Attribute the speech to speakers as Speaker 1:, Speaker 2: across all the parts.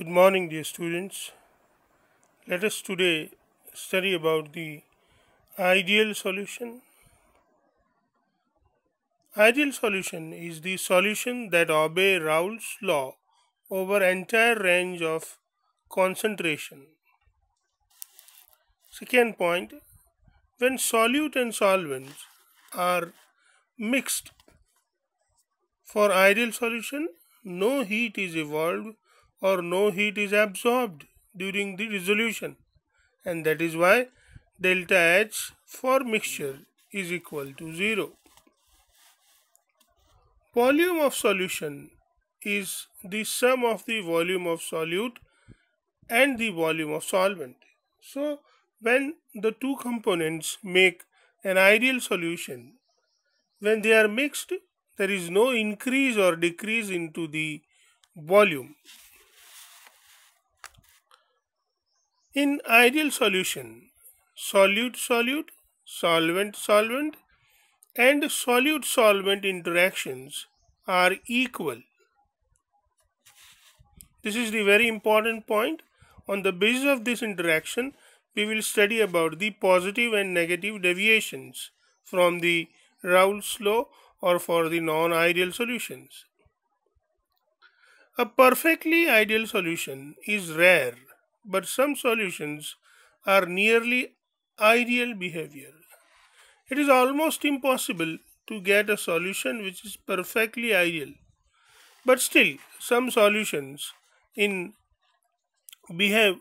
Speaker 1: Good morning, dear students. Let us today study about the ideal solution. Ideal solution is the solution that obey Raoult's law over entire range of concentration. Second point, when solute and solvents are mixed for ideal solution, no heat is evolved or no heat is absorbed during the dissolution and that is why delta H for mixture is equal to 0. Volume of solution is the sum of the volume of solute and the volume of solvent. So, when the two components make an ideal solution, when they are mixed, there is no increase or decrease into the volume. In ideal solution, solute-solute, solvent-solvent and solute-solvent interactions are equal. This is the very important point. On the basis of this interaction, we will study about the positive and negative deviations from the Raoult's law or for the non-ideal solutions. A perfectly ideal solution is rare but some solutions are nearly ideal behavior. It is almost impossible to get a solution which is perfectly ideal. But still, some solutions in behave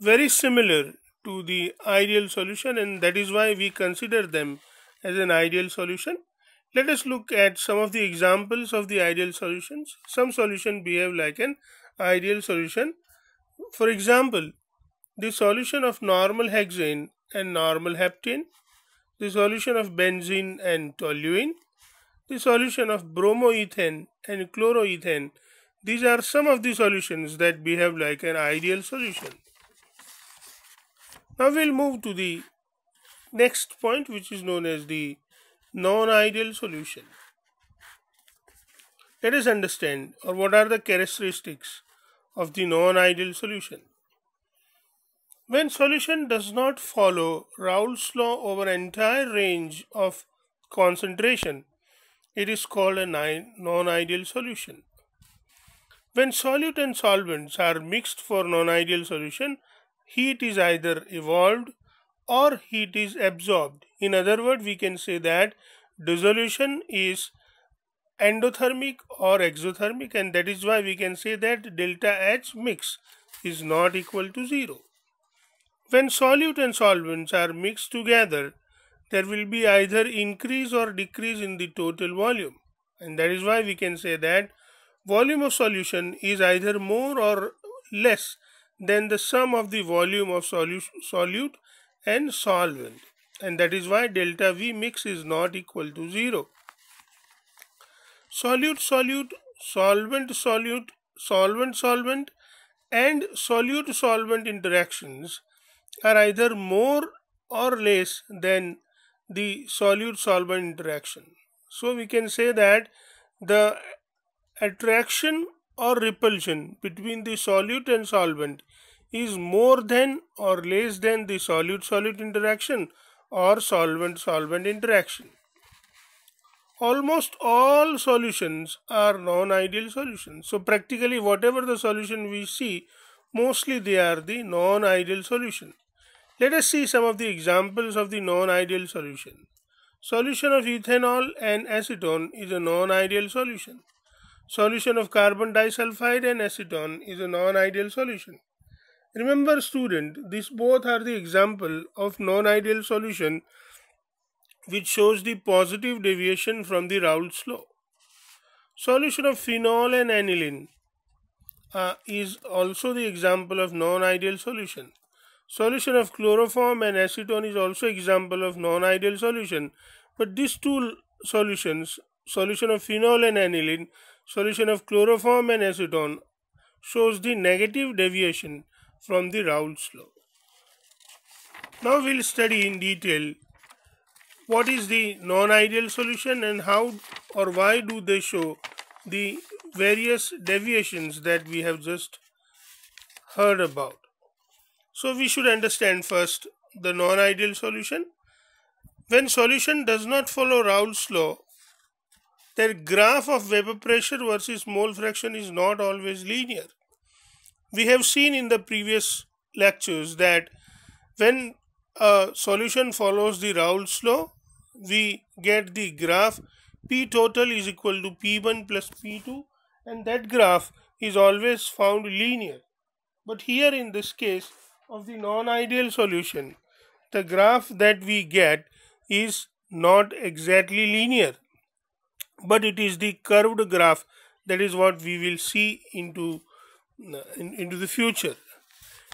Speaker 1: very similar to the ideal solution and that is why we consider them as an ideal solution. Let us look at some of the examples of the ideal solutions. Some solution behave like an ideal solution for example, the solution of normal hexane and normal heptane, the solution of benzene and toluene, the solution of bromoethane and chloroethane. These are some of the solutions that behave like an ideal solution. Now we'll move to the next point which is known as the non-ideal solution. Let us understand or what are the characteristics of the non-ideal solution. When solution does not follow Raoult's law over entire range of concentration, it is called a non-ideal solution. When solute and solvents are mixed for non-ideal solution, heat is either evolved or heat is absorbed. In other words, we can say that dissolution is endothermic or exothermic and that is why we can say that delta H mix is not equal to 0. When solute and solvents are mixed together, there will be either increase or decrease in the total volume and that is why we can say that volume of solution is either more or less than the sum of the volume of solu solute and solvent and that is why delta V mix is not equal to 0 solute solute, solvent solute, solvent solvent, and solute solvent interactions are either more or less than the solute solvent interaction. So we can say that the attraction or repulsion between the solute and solvent is more than or less than the solute solute interaction or solvent solvent interaction almost all solutions are non-ideal solutions. So practically whatever the solution we see, mostly they are the non-ideal solution. Let us see some of the examples of the non-ideal solution. Solution of ethanol and acetone is a non-ideal solution. Solution of carbon disulfide and acetone is a non-ideal solution. Remember student, these both are the example of non-ideal solution which shows the positive deviation from the Raoult's law. Solution of phenol and aniline uh, is also the example of non-ideal solution. Solution of chloroform and acetone is also example of non-ideal solution. But these two solutions, solution of phenol and aniline, solution of chloroform and acetone shows the negative deviation from the Raoult's law. Now we'll study in detail what is the non-ideal solution and how or why do they show the various deviations that we have just heard about. So we should understand first the non-ideal solution. When solution does not follow Raoult's law, their graph of vapor pressure versus mole fraction is not always linear. We have seen in the previous lectures that when a solution follows the Raoult's law, we get the graph P total is equal to P1 plus P2 and that graph is always found linear. But here in this case of the non-ideal solution, the graph that we get is not exactly linear, but it is the curved graph that is what we will see into, uh, in, into the future.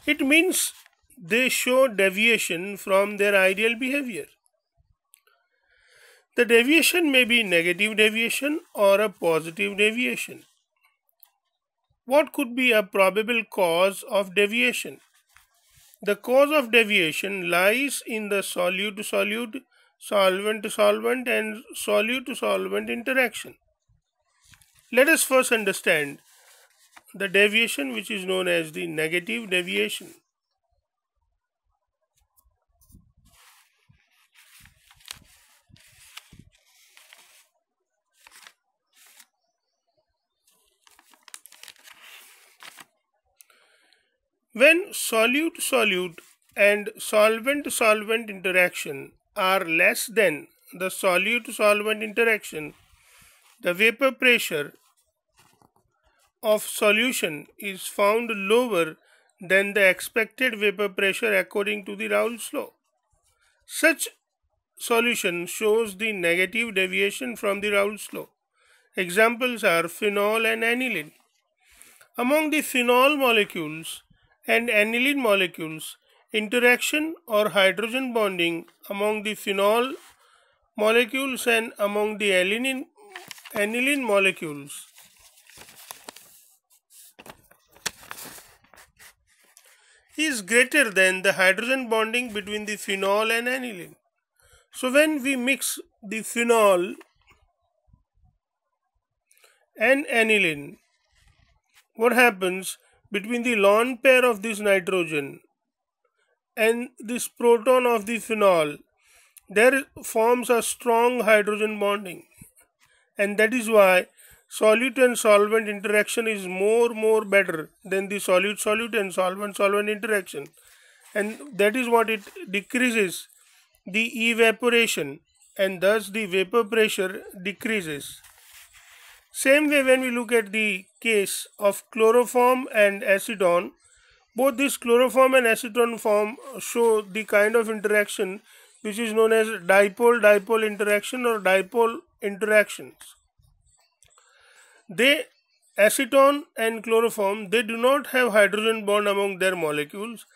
Speaker 1: It means they show deviation from their ideal behavior. The deviation may be negative deviation or a positive deviation. What could be a probable cause of deviation? The cause of deviation lies in the solute to solute, solvent to solvent, and solute to solvent interaction. Let us first understand the deviation which is known as the negative deviation. When solute-solute and solvent-solvent interaction are less than the solute-solvent interaction, the vapor pressure of solution is found lower than the expected vapor pressure according to the Raoult's law. Such solution shows the negative deviation from the Raoult's law. Examples are phenol and aniline. Among the phenol molecules, and aniline molecules, interaction or hydrogen bonding among the phenol molecules and among the aniline, aniline molecules. is greater than the hydrogen bonding between the phenol and aniline. So when we mix the phenol and aniline, what happens? between the lone pair of this nitrogen and this proton of the phenol there forms a strong hydrogen bonding and that is why solute and solvent interaction is more more better than the solute solute and solvent solvent interaction and that is what it decreases the evaporation and thus the vapor pressure decreases same way when we look at the case of chloroform and acetone, both this chloroform and acetone form show the kind of interaction which is known as dipole-dipole interaction or dipole interactions. They acetone and chloroform they do not have hydrogen bond among their molecules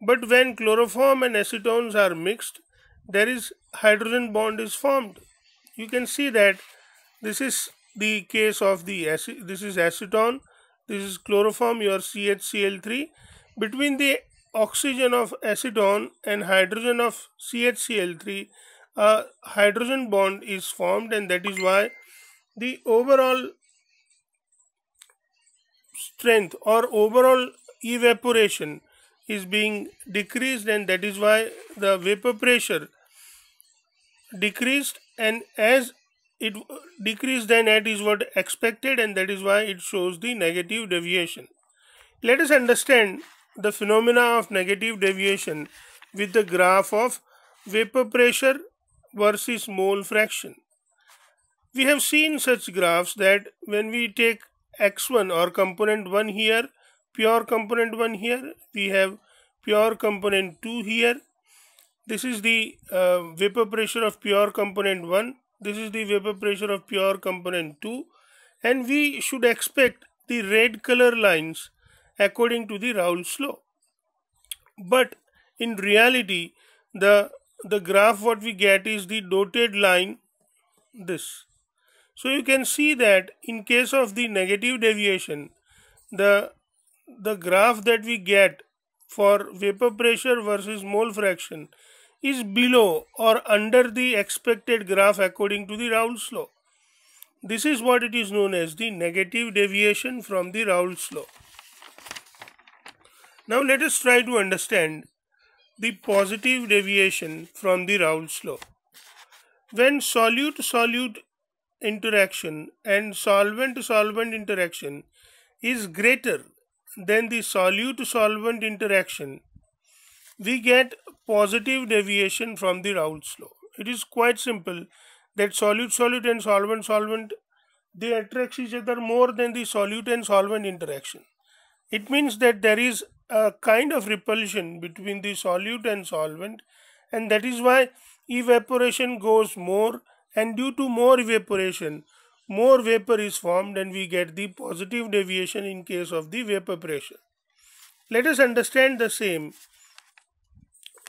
Speaker 1: but when chloroform and acetones are mixed there is hydrogen bond is formed you can see that this is the case of the acid, this is acetone, this is chloroform, your CHCl3. Between the oxygen of acetone and hydrogen of CHCl3, a hydrogen bond is formed and that is why the overall strength or overall evaporation is being decreased and that is why the vapor pressure decreased and as it uh, decrease than that is what expected and that is why it shows the negative deviation. Let us understand the phenomena of negative deviation with the graph of vapor pressure versus mole fraction. We have seen such graphs that when we take x1 or component 1 here, pure component 1 here, we have pure component 2 here. This is the uh, vapor pressure of pure component 1 this is the vapor pressure of pure component 2 and we should expect the red color lines according to the Raoult's law. But in reality, the, the graph what we get is the dotted line this. So you can see that in case of the negative deviation, the, the graph that we get for vapor pressure versus mole fraction is below or under the expected graph according to the Raoult's law. This is what it is known as the negative deviation from the Raoult's law. Now let us try to understand the positive deviation from the Raoult's law. When solute-solute interaction and solvent-solvent interaction is greater than the solute-solvent interaction we get positive deviation from the Raoult's law. It is quite simple that solute-solute and solvent-solvent they attract each other more than the solute and solvent interaction. It means that there is a kind of repulsion between the solute and solvent and that is why evaporation goes more and due to more evaporation more vapor is formed and we get the positive deviation in case of the vapor pressure. Let us understand the same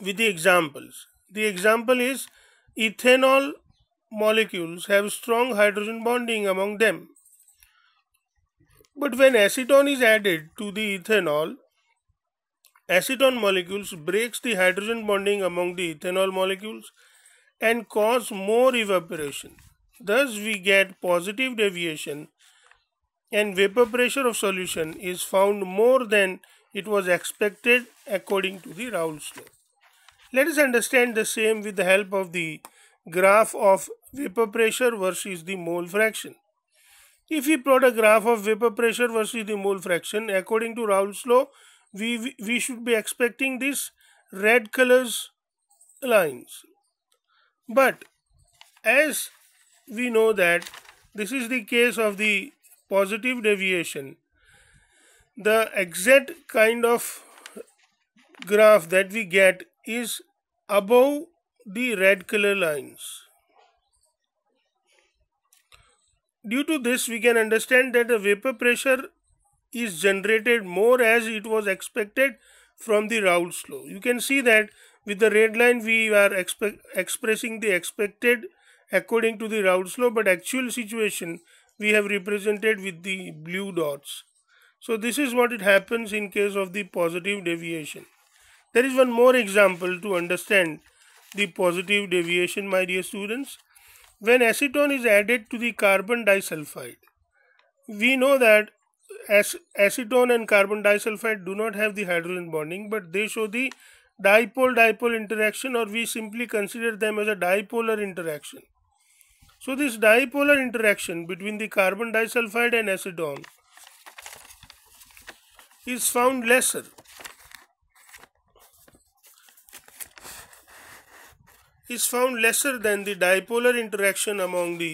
Speaker 1: with the examples. The example is ethanol molecules have strong hydrogen bonding among them. But when acetone is added to the ethanol, acetone molecules breaks the hydrogen bonding among the ethanol molecules and cause more evaporation. Thus we get positive deviation and vapor pressure of solution is found more than it was expected according to the Raoult's law. Let us understand the same with the help of the graph of vapor pressure versus the mole fraction. If we plot a graph of vapor pressure versus the mole fraction, according to Raoult's law, we, we should be expecting this red colors lines. But as we know that this is the case of the positive deviation, the exact kind of graph that we get is above the red color lines. Due to this, we can understand that the vapor pressure is generated more as it was expected from the Raoult's law. You can see that with the red line we are expressing the expected according to the Raoult's law but actual situation we have represented with the blue dots. So this is what it happens in case of the positive deviation. There is one more example to understand the positive deviation, my dear students. When acetone is added to the carbon disulfide, we know that acetone and carbon disulfide do not have the hydrogen bonding, but they show the dipole-dipole interaction or we simply consider them as a dipolar interaction. So this dipolar interaction between the carbon disulfide and acetone is found lesser is found lesser than the dipolar interaction among the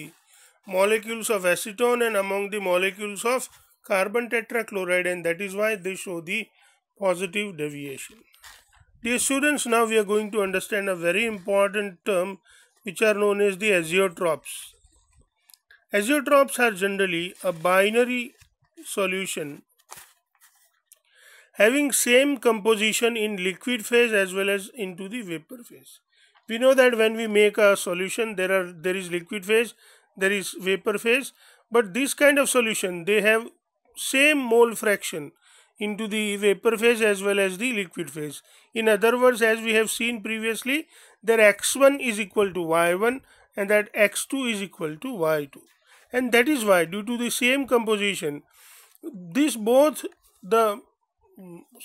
Speaker 1: molecules of acetone and among the molecules of carbon tetrachloride and that is why they show the positive deviation. Dear students, now we are going to understand a very important term which are known as the azeotropes. Azeotropes are generally a binary solution having same composition in liquid phase as well as into the vapor phase we know that when we make a solution there are there is liquid phase there is vapor phase but this kind of solution they have same mole fraction into the vapor phase as well as the liquid phase in other words as we have seen previously their x1 is equal to y1 and that x2 is equal to y2 and that is why due to the same composition this both the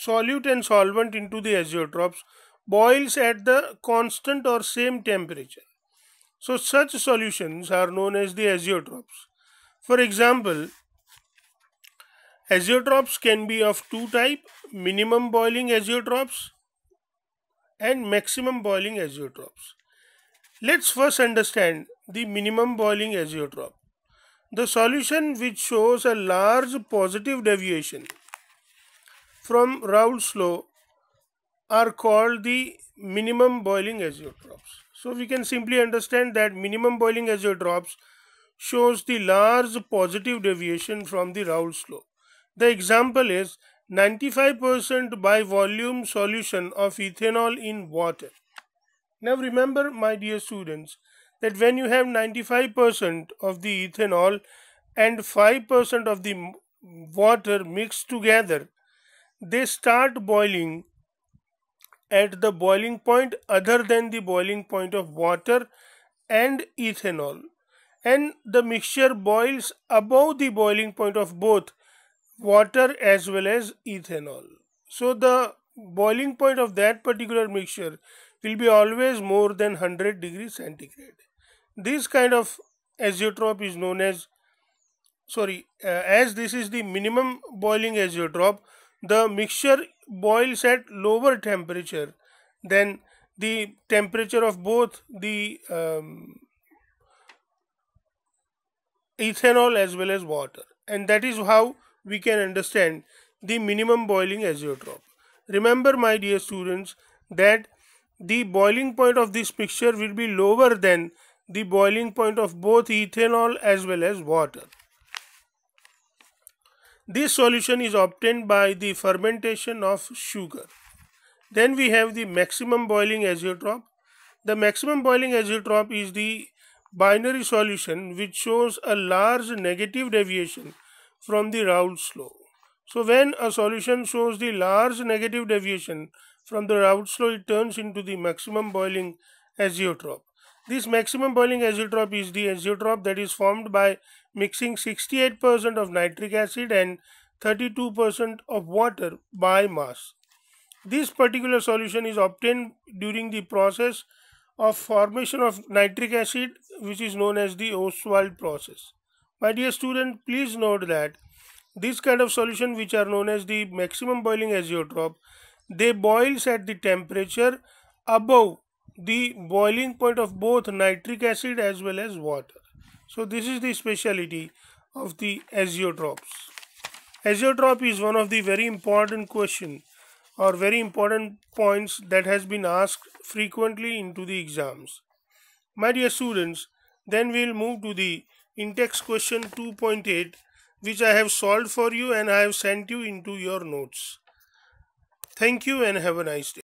Speaker 1: solute and solvent into the azeotropes boils at the constant or same temperature. So such solutions are known as the azeotropes. For example, azeotropes can be of two type, minimum boiling azeotropes and maximum boiling azeotropes. Let's first understand the minimum boiling azeotrope. The solution which shows a large positive deviation from Raoult's law are called the minimum boiling azeotropes. So we can simply understand that minimum boiling azeotropes shows the large positive deviation from the Raoult slope. The example is 95% by volume solution of ethanol in water. Now remember my dear students that when you have 95% of the ethanol and 5% of the water mixed together, they start boiling at the boiling point other than the boiling point of water and ethanol and the mixture boils above the boiling point of both water as well as ethanol. So the boiling point of that particular mixture will be always more than 100 degrees centigrade. This kind of azeotrope is known as sorry uh, as this is the minimum boiling azeotrope the mixture boils at lower temperature than the temperature of both the um, ethanol as well as water and that is how we can understand the minimum boiling azeotrope. Remember my dear students that the boiling point of this mixture will be lower than the boiling point of both ethanol as well as water. This solution is obtained by the fermentation of sugar. Then we have the maximum boiling azeotrope. The maximum boiling azeotrope is the binary solution which shows a large negative deviation from the Raoult's law. So when a solution shows the large negative deviation from the Raoult's law, it turns into the maximum boiling azeotrope. This maximum boiling azeotrope is the azeotrope that is formed by mixing 68% of nitric acid and 32% of water by mass. This particular solution is obtained during the process of formation of nitric acid which is known as the Oswald process. My dear student, please note that this kind of solution which are known as the maximum boiling azeotrope, they boils at the temperature above the boiling point of both nitric acid as well as water. So this is the speciality of the azeotrops. Azeotrop is one of the very important question or very important points that has been asked frequently into the exams. My dear students, then we will move to the in-text question 2.8 which I have solved for you and I have sent you into your notes. Thank you and have a nice day.